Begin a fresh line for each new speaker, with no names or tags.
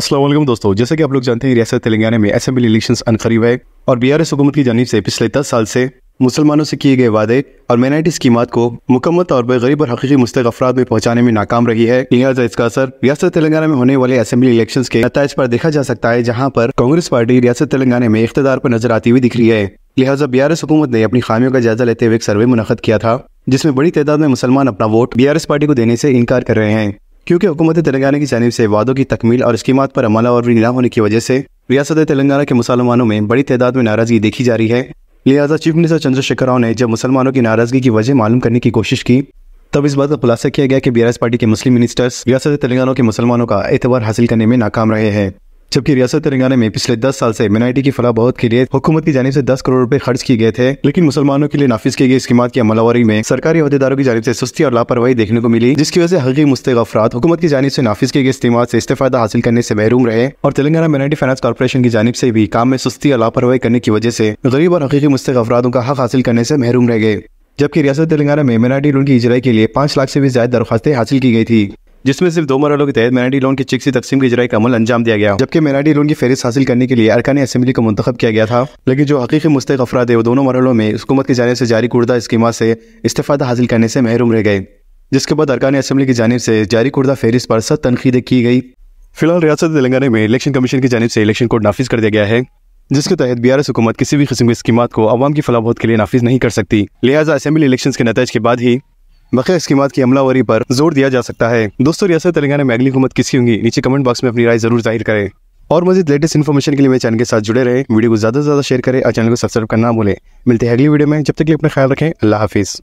असलम दोस्तों जैसे कि आप लोग जानते हैं रियासत तेलंगाना में असेंबली इलेक्शन अनकरीब है और बी आर एस हुकूमत की जानब से पिछले दस साल से मुसलमानों से किए गए वादे और मैनाइटी स्कीमत को मुकम्मल तौर पर गरीब और हकीकी मुस्तक अफराद में पहुंचाने में नाकाम रही है लिहाजा इसका असर रियासत तेलंगाना में होने वाले असेंबली इलेक्शन के नतज पर देखा जा सकता है जहाँ पर कांग्रेस पार्टी रियासत तेलंगाना में इकतदार पर नजर आती हुई दिख रही है लिहाजा बी आर एस हुकूमत ने अपनी खामियों का जायजा लेते हुए एक सर्वे मुनद किया था जिसमें बड़ी तादाद में मुसलमान अपना vote B R S party को देने से इनकार कर रहे हैं क्योंकि हुकूमत तेलंगाना की जानब से वादों की तकमील और स्कीमात पर अमल और ना होने की वजह से रियासत तेलंगाना के मुसलमानों में बड़ी तादाद में नाराजगी देखी जा रही है लिहाजा चीफ मिनिस्टर चंद्रशेखर राव ने जब मुसलमानों की नाराजगी की वजह मालूम करने की कोशिश की तब इस बात का खुलासा किया गया कि बी पार्टी के मुस्लिम मिनिस्टर्स रियासत तेलंगाना के मुसलमानों का एतबार हासिल करने में नाकाम रहे हैं जबकि रियासत तेलंगाना में पिछले दस साल से माइनॉरिटी की फला बहुत के लिए हुकूमत की जानी से दस करोड़ रुपए खर्च किए गए थे लेकिन मुसलमानों के लिए नाफिज की गई स्कीम की अमलावरी में सरकारी अहदेदारों की जानी से सुस्ती और लापरवाही देखने को मिली जिसकी वजह से हकी मुस्तक अफराद हुकूमत की जानी से नाफिज किए गए से इस्तेफादा हासिल करने से महरूम रहे और तेलंगाना माइनॉरिटी फाइनेंस कॉरपोरेशन की जानी से भी काम में सुस्ती और लापरवाही करने की वजह से गरीब और हकीकी मुस्तक अफरादों का हक हासिल करने से महरूम रह गए जबकि रियासत तेलंगाना में मिनाटी लोन की इजराई के लिए पांच लाख से भी ज्यादा दरखास्तें हासिल की गई थी जिसमें सिर्फ दो मरलों के तहत मेनाडी लोन की चिक्सी तकसीम की जराई का अमल अंजाम दिया गया जबकि मेनाडी लोन की फेरिस हासिल करने के लिए अरकानी असम्बली को मंतखब किया गया था लेकिन जो हकीकी मुस्तक अफराद है वो दोनों मरलों में हुकूमत की जानब से जारी करदा स्कीम से इस्तेफादा हासिल करने से महरूम रह गए जिसके बाद अरकानी असम्बली की जानब से जारी करदा फेरिस पर सख्त तनखीदें की गई फिलहाल रियासत तेलंगाना में इलेक्शन कमीशन की जानब से इलेक्शन कोड नाफिज कर दिया गया है जिसके तहत बी आर एस हुकूमत किसी भी किस्म की स्कीमत को आवाम की फलाबत के लिए नाफिज नहीं कर सकती लिहाजा असम्बली इलेक्शन के नतज के बाद ही बकाया स्कीम की अमलावरी पर जोर दिया जा सकता है दोस्तों रियासत तेलंगाना में अगली हुकूमत किसकी होंगी नीचे कमेंट बॉक्स में अपनी राय जरूर जाहिर करें और मजीद लेटेस्ट इन्फॉर्मेशन के लिए मेरे चैनल के साथ जुड़े रहे वीडियो को ज़्यादा से ज़्यादा शेयर करें और चैनल को सब्सक्राइब करना भूलें मिलते हैं अगली वीडियो में जब तक अपना ख्याल रखें अल्लाह हाफिज़